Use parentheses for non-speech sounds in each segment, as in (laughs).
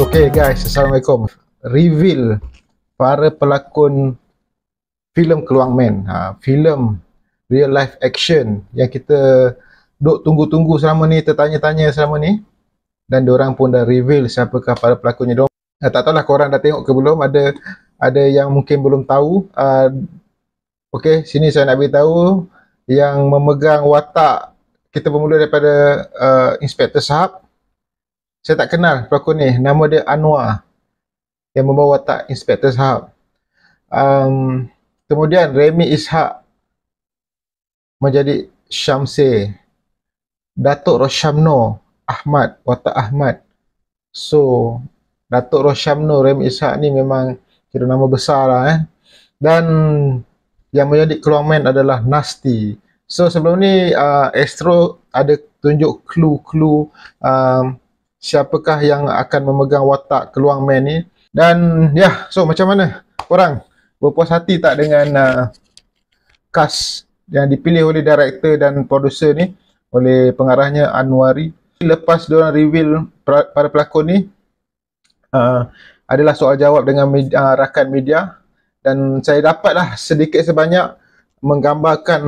Okay guys, Assalamualaikum Reveal para pelakon filem Keluang Man ha, filem real life action yang kita duk tunggu-tunggu selama ni, tertanya-tanya selama ni dan diorang pun dah reveal siapakah para pelakonnya diorang ha, tak tahulah korang dah tengok ke belum, ada ada yang mungkin belum tahu ha, Okay, sini saya nak beritahu yang memegang watak kita bermula daripada uh, Inspektor Sahab saya tak kenal pelakon ni. Nama dia Anwar yang membawa watak Inspektor Sahab. Um, kemudian Remy Ishak menjadi Syamsi. Datuk Roshamno Ahmad, watak Ahmad. So, Datuk Roshamno Remy Ishak ni memang kira nama besar lah eh. Dan yang menjadi keluar main adalah Nasty. So sebelum ni uh, Astro ada tunjuk clue-clue um, siapakah yang akan memegang watak keluang man ni dan ya yeah, so macam mana korang berpuas hati tak dengan uh, cast yang dipilih oleh director dan producer ni oleh pengarahnya Anwari lepas dia orang reveal pra- pelakon ni uh, adalah soal jawab dengan media, uh, rakan media dan saya dapatlah sedikit sebanyak menggambarkan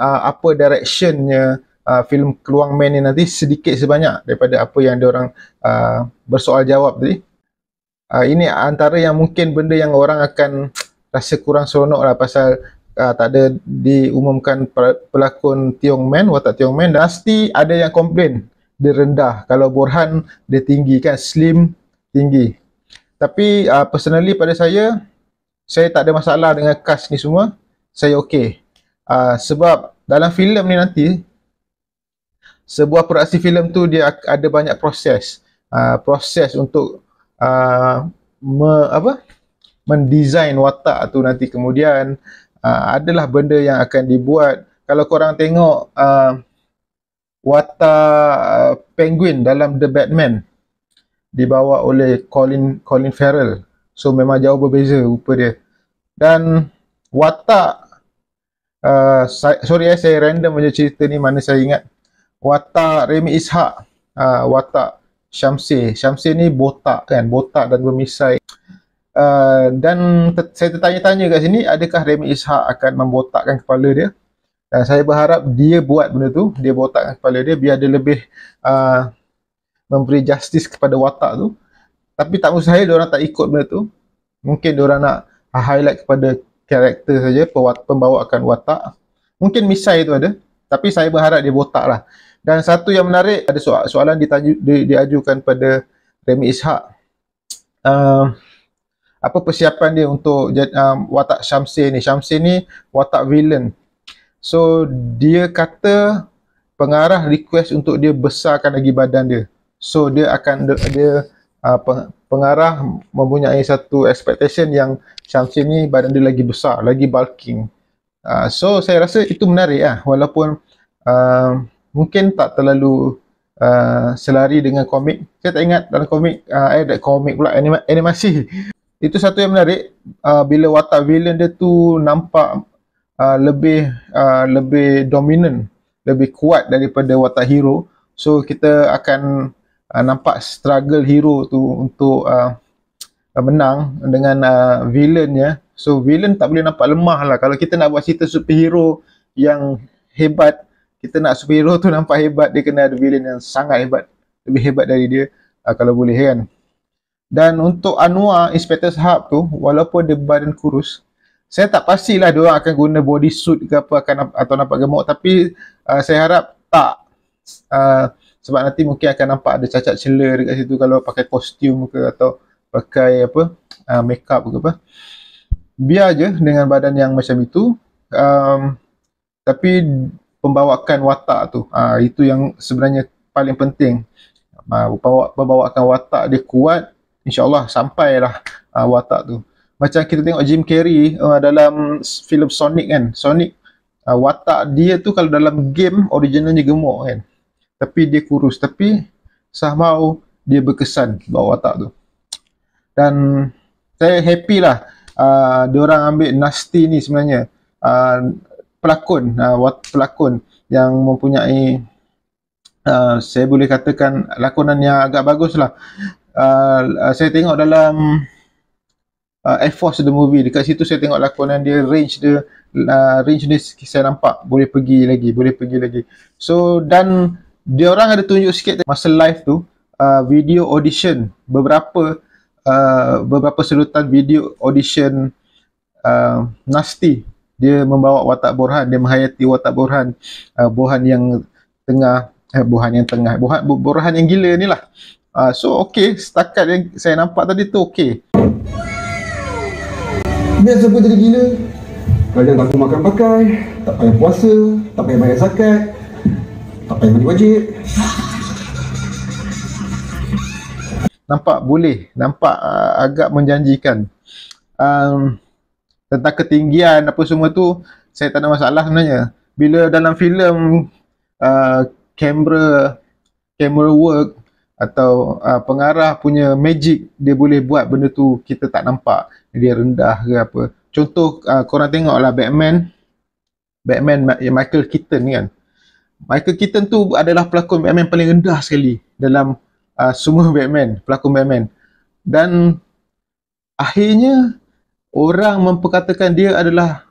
uh, apa directionnya uh, filem Keluang Man ni nanti sedikit sebanyak daripada apa yang orang uh, bersoal jawab tadi. Uh, ini antara yang mungkin benda yang orang akan rasa kurang seronok lah pasal uh, tak ada diumumkan pelakon Tiong Man, watak Tiong Man. Dan pasti ada yang komplain dia rendah. Kalau Borhan dia tinggi kan, slim tinggi. Tapi uh, personally pada saya, saya tak ada masalah dengan cast ni semua. Saya okey. Uh, sebab dalam filem ni nanti sebuah produksi filem tu dia ada banyak proses uh, proses untuk uh, me, apa mendesain watak tu nanti kemudian uh, adalah benda yang akan dibuat kalau korang tengok uh, watak penguin dalam The Batman dibawa oleh Colin Colin Farrell so memang jauh berbeza rupa dia dan watak uh, sorry eh, saya random macam cerita ni mana saya ingat watak Remy Ishak uh, watak Syamsi Syamsi ni botak kan botak dan bermisai uh, dan ter- saya tertanya-tanya kat sini adakah Remy Ishak akan membotakkan kepala dia dan saya berharap dia buat benda tu dia botakkan kepala dia biar dia lebih uh, memberi justice kepada watak tu tapi tak usah, dia orang tak ikut benda tu mungkin dia orang nak highlight kepada karakter saja pembawakan watak mungkin misai tu ada tapi saya berharap dia botak lah. Dan satu yang menarik, ada so- soalan ditaju- di- diajukan pada Remy Ishak. Uh, apa persiapan dia untuk um, watak Syamsi ni? Syamsi ni watak villain. So, dia kata pengarah request untuk dia besarkan lagi badan dia. So, dia akan, dia, dia uh, pengarah mempunyai satu expectation yang Syamsi ni badan dia lagi besar, lagi bulking. Uh, so saya rasa itu menarik lah walaupun uh, mungkin tak terlalu uh, selari dengan komik. Saya tak ingat dalam komik, uh, eh komik pula anima- animasi. (laughs) itu satu yang menarik uh, bila watak villain dia tu nampak uh, lebih uh, lebih dominant, lebih kuat daripada watak hero. So kita akan uh, nampak struggle hero tu untuk uh, menang dengan uh, villainnya So villain tak boleh nampak lemah lah. Kalau kita nak buat cerita superhero yang hebat, kita nak superhero tu nampak hebat, dia kena ada villain yang sangat hebat. Lebih hebat dari dia uh, kalau boleh kan. Dan untuk Anwar, Inspector Sahab tu, walaupun dia badan kurus, saya tak pastilah dia orang akan guna body suit ke apa akan atau nampak gemuk tapi uh, saya harap tak uh, sebab nanti mungkin akan nampak ada cacat celah dekat situ kalau pakai kostum ke atau pakai apa uh, make ke apa biar je dengan badan yang macam itu um, tapi pembawakan watak tu uh, itu yang sebenarnya paling penting uh, pembawakan watak dia kuat insyaAllah sampailah uh, watak tu macam kita tengok Jim Carrey uh, dalam filem Sonic kan Sonic uh, watak dia tu kalau dalam game originalnya gemuk kan tapi dia kurus tapi sah somehow dia berkesan bawa watak tu dan saya happy lah Ah, dia orang ambil Nasty ni sebenarnya uh, pelakon uh, pelakon yang mempunyai uh, saya boleh katakan lakonan yang agak bagus lah uh, saya tengok dalam uh, Air Force The Movie dekat situ saya tengok lakonan dia range dia uh, range ni saya nampak boleh pergi lagi boleh pergi lagi so dan dia orang ada tunjuk sikit masa live tu uh, video audition beberapa Uh, beberapa sedutan video audition uh, Nasty dia membawa watak Borhan dia menghayati watak Borhan uh, Borhan yang tengah eh, Borhan yang tengah Borhan, Borhan yang gila ni lah uh, so ok setakat yang saya nampak tadi tu ok biar siapa jadi gila kadang tak perlu makan pakai tak payah puasa tak payah bayar zakat tak payah mandi wajib nampak boleh, nampak uh, agak menjanjikan. Um, tentang ketinggian apa semua tu, saya tak ada masalah sebenarnya. Bila dalam filem uh, kamera camera work atau uh, pengarah punya magic dia boleh buat benda tu kita tak nampak dia rendah ke apa contoh uh, korang tengok lah Batman Batman Michael Keaton kan Michael Keaton tu adalah pelakon Batman paling rendah sekali dalam uh, semua Batman, pelakon Batman. Dan akhirnya orang memperkatakan dia adalah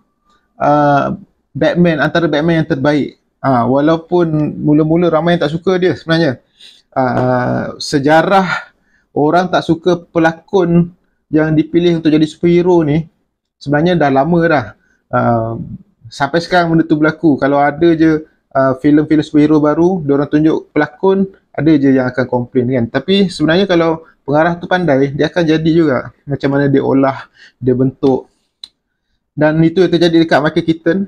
uh, Batman antara Batman yang terbaik. Uh, walaupun mula-mula ramai yang tak suka dia sebenarnya. Uh, sejarah orang tak suka pelakon yang dipilih untuk jadi superhero ni sebenarnya dah lama dah. Uh, sampai sekarang benda tu berlaku. Kalau ada je uh, filem-filem superhero baru, diorang tunjuk pelakon ada je yang akan komplain kan. Tapi sebenarnya kalau pengarah tu pandai, dia akan jadi juga macam mana dia olah, dia bentuk. Dan itu yang terjadi dekat Michael Keaton.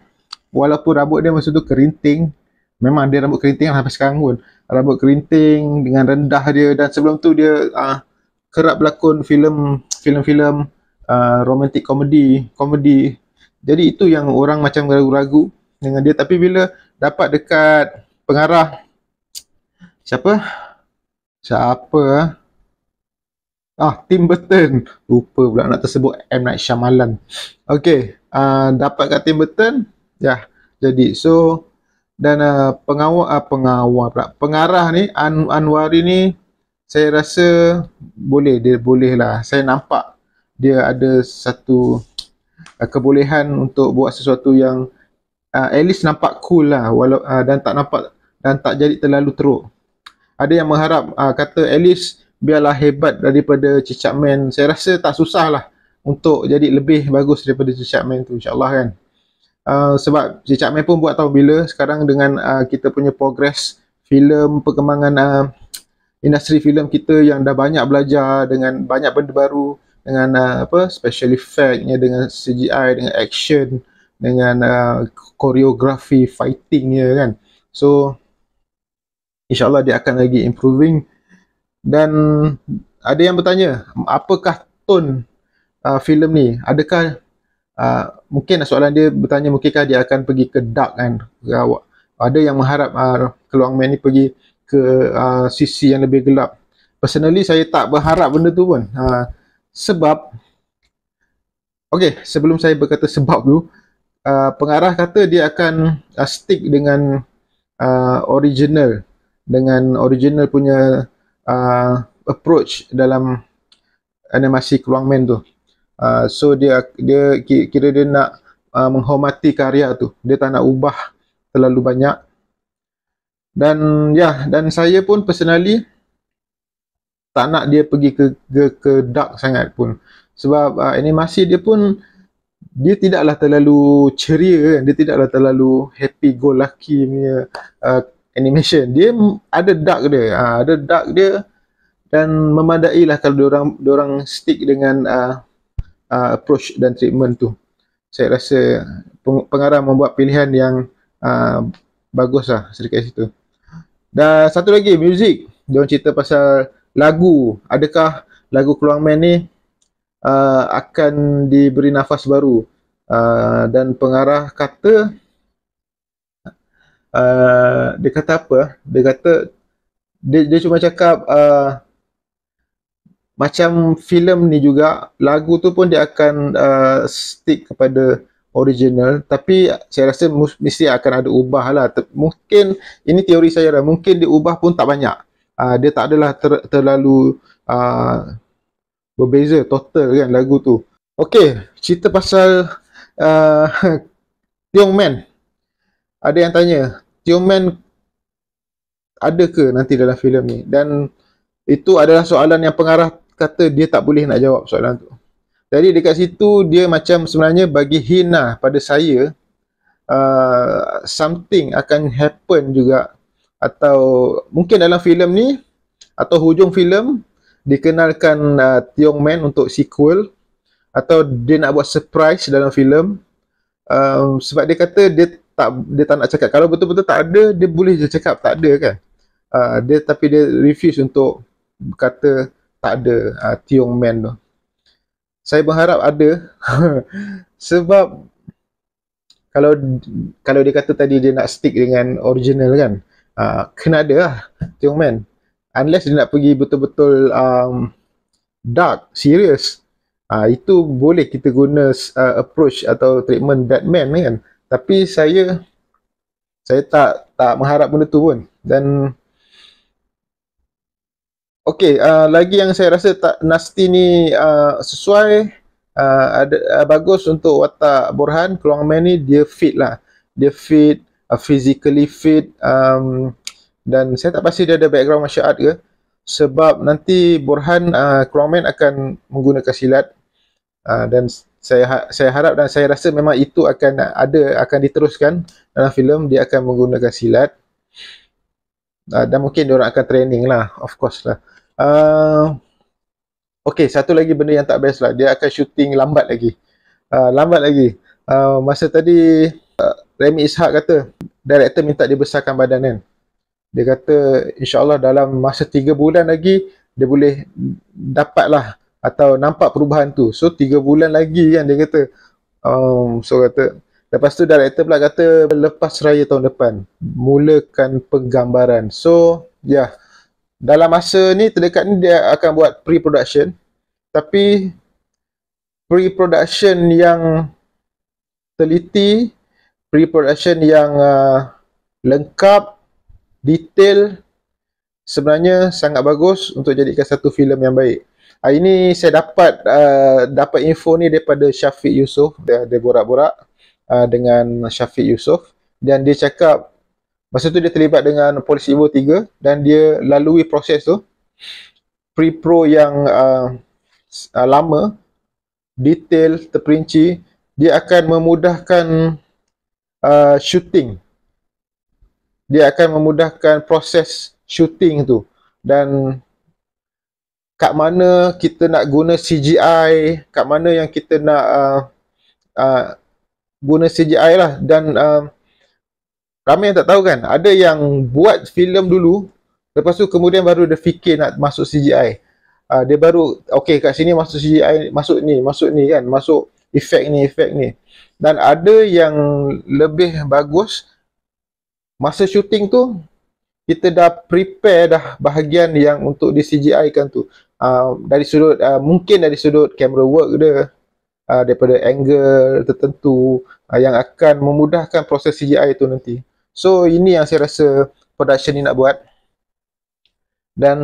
Walaupun rambut dia masa tu kerinting, memang dia rambut kerinting sampai sekarang pun. Rambut kerinting dengan rendah dia dan sebelum tu dia uh, kerap berlakon filem filem-filem uh, romantic comedy, komedi. Jadi itu yang orang macam ragu-ragu dengan dia tapi bila dapat dekat pengarah Siapa? Siapa? Eh? Ah, Tim Burton. Lupa pula nak tersebut M. Night Shyamalan. Okay. Uh, ah, dapat kat Tim Burton. Ya. Yeah. Jadi, so... Dan uh, pengawal, uh, pengawal pula. Pengarah ni, An Anwari ni... Saya rasa boleh. Dia boleh lah. Saya nampak dia ada satu uh, kebolehan untuk buat sesuatu yang... Uh, at least nampak cool lah. Walau, uh, dan tak nampak... Dan tak jadi terlalu teruk ada yang mengharap uh, kata at least biarlah hebat daripada Cicak Man saya rasa tak susah lah untuk jadi lebih bagus daripada Cicak Man tu insyaAllah kan uh, sebab Cicak Man pun buat tahu bila sekarang dengan uh, kita punya progress filem perkembangan uh, industri filem kita yang dah banyak belajar dengan banyak benda baru dengan uh, apa special effectnya dengan CGI dengan action dengan uh, choreography fightingnya kan so InsyaAllah dia akan lagi improving Dan ada yang bertanya Apakah tone uh, filem ni? Adakah uh, mungkin soalan dia bertanya Mungkinkah dia akan pergi ke dark kan? Uh, ada yang mengharap uh, Keluang Man ni pergi ke uh, sisi yang lebih gelap Personally saya tak berharap benda tu pun uh, Sebab Okay sebelum saya berkata sebab tu uh, Pengarah kata dia akan uh, stick dengan uh, original dengan original punya uh, approach dalam animasi Keluang main tu. Uh, so dia dia kira dia nak uh, menghormati karya tu. Dia tak nak ubah terlalu banyak. Dan ya yeah, dan saya pun personally tak nak dia pergi ke ke, ke dark sangat pun. Sebab uh, animasi dia pun dia tidaklah terlalu ceria kan. Dia tidaklah terlalu happy go lucky punya uh, animation dia ada dark dia ha, ada dark dia dan memadai lah kalau diorang orang stick dengan uh, uh, approach dan treatment tu saya rasa pengarah membuat pilihan yang uh, bagus lah sedekat situ dan satu lagi music dia orang cerita pasal lagu adakah lagu Keluang Man ni uh, akan diberi nafas baru uh, dan pengarah kata Uh, dia kata apa? Dia kata dia, dia cuma cakap uh, macam filem ni juga lagu tu pun dia akan uh, stick kepada original tapi saya rasa mesti akan ada ubah lah mungkin ini teori saya lah mungkin dia ubah pun tak banyak uh, dia tak adalah ter, terlalu uh, berbeza total kan lagu tu Okey, cerita pasal uh, (laughs) Tiong Man ada yang tanya Tioman ada ke nanti dalam filem ni dan itu adalah soalan yang pengarah kata dia tak boleh nak jawab soalan tu jadi dekat situ dia macam sebenarnya bagi hina lah pada saya uh, something akan happen juga atau mungkin dalam filem ni atau hujung filem dikenalkan uh, Tiong Man untuk sequel atau dia nak buat surprise dalam filem um, sebab dia kata dia tak dia tak nak cakap kalau betul-betul tak ada dia boleh je cakap tak ada kan uh, dia tapi dia refuse untuk kata tak ada uh, tiong men tu saya berharap ada (laughs) sebab kalau kalau dia kata tadi dia nak stick dengan original kan uh, kena ada lah tiong men unless dia nak pergi betul-betul um, dark serious uh, itu boleh kita guna uh, approach atau treatment batman kan tapi saya saya tak tak mengharap benda tu pun dan Okey, uh, lagi yang saya rasa tak nasty ni uh, sesuai uh, ada uh, bagus untuk watak Borhan, Keluang Man ni dia fit lah. Dia fit, uh, physically fit um, dan saya tak pasti dia ada background masyarakat ke sebab nanti Borhan uh, Keluang akan menggunakan silat Ah, dan saya ha-, saya harap dan saya rasa memang itu akan ada akan diteruskan dalam filem dia akan menggunakan silat uh, dan mungkin dia orang akan training lah of course lah uh, ah, okey satu lagi benda yang tak best lah dia akan shooting lambat lagi uh, lambat lagi uh, masa tadi uh, Remy Ishak kata director minta dia besarkan badan kan dia kata insyaallah dalam masa 3 bulan lagi dia boleh dapatlah lah atau nampak perubahan tu so tiga bulan lagi kan dia kata um, so kata lepas tu director pula kata lepas raya tahun depan mulakan penggambaran so ya yeah. dalam masa ni terdekat ni dia akan buat pre-production tapi pre-production yang teliti pre-production yang uh, lengkap detail sebenarnya sangat bagus untuk jadikan satu filem yang baik Hari ah, ni saya dapat uh, dapat info ni daripada Syafiq Yusof. Dia, dia borak-borak uh, dengan Syafiq Yusof. Dan dia cakap, masa tu dia terlibat dengan polis Ibu 3 dan dia lalui proses tu. Pre-pro yang uh, uh, lama, detail, terperinci, dia akan memudahkan uh, shooting. Dia akan memudahkan proses shooting tu. Dan kat mana kita nak guna CGI, kat mana yang kita nak uh, uh, guna CGI lah dan uh, ramai yang tak tahu kan, ada yang buat filem dulu lepas tu kemudian baru dia fikir nak masuk CGI uh, dia baru, ok kat sini masuk CGI, masuk ni, masuk ni kan, masuk efek ni, efek ni dan ada yang lebih bagus masa syuting tu kita dah prepare dah bahagian yang untuk di CGI kan tu. Uh, dari sudut uh, mungkin dari sudut camera work dia uh, daripada angle tertentu uh, yang akan memudahkan proses CGI itu nanti. So ini yang saya rasa production ni nak buat. Dan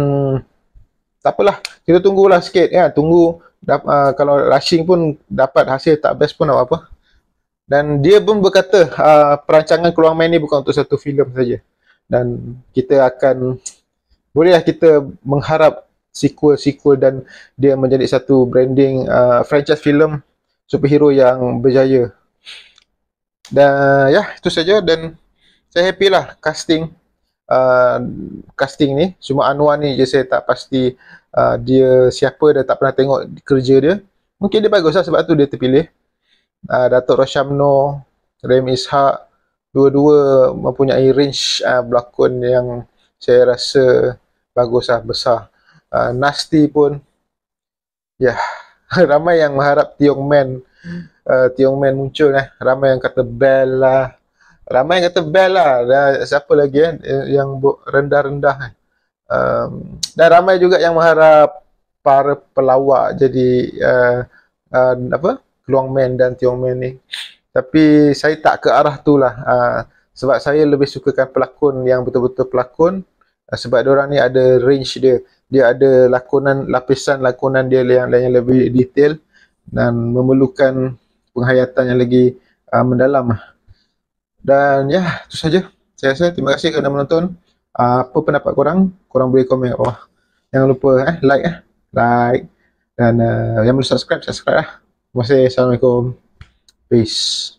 tak apalah, kita tunggulah sikit ya, tunggu da- uh, kalau rushing pun dapat hasil tak best pun apa-apa. Dan dia pun berkata uh, perancangan keluar main ni bukan untuk satu filem saja dan kita akan bolehlah kita mengharap sequel-sequel dan dia menjadi satu branding uh, franchise film superhero yang berjaya. Dan uh, ya yeah, itu saja dan saya happy lah casting uh, casting ni cuma Anwar ni je saya tak pasti uh, dia siapa dan tak pernah tengok kerja dia. Mungkin dia bagus lah sebab tu dia terpilih. Uh, Datuk Roshamno, Rem Ishak, dua-dua mempunyai range uh, berlakon yang saya rasa bagus lah, besar. Uh, Nasty pun, ya, yeah. (laughs) ramai yang mengharap Tiong Man, uh, ah, Tiong Man muncul eh. Ramai yang kata Bell lah. Ramai yang kata Bell lah. Dan siapa lagi eh, yang rendah-rendah eh. Um, dan ramai juga yang mengharap para pelawak jadi uh, uh, apa Luang Man dan Tiong Man ni. Tapi saya tak ke arah tu lah. Uh, ah, sebab saya lebih sukakan pelakon yang betul-betul pelakon. Uh, sebab orang ni ada range dia. Dia ada lakonan, lapisan lakonan dia yang, yang lebih detail dan memerlukan penghayatan yang lagi uh, mendalam. Lah. Dan ya, yeah, itu saja. Saya rasa terima kasih kerana menonton. Uh, apa pendapat korang? Korang boleh komen kat bawah. Jangan lupa eh, like eh. Like. Dan uh, yang belum subscribe, subscribe lah. Terima kasih. Assalamualaikum. Peace.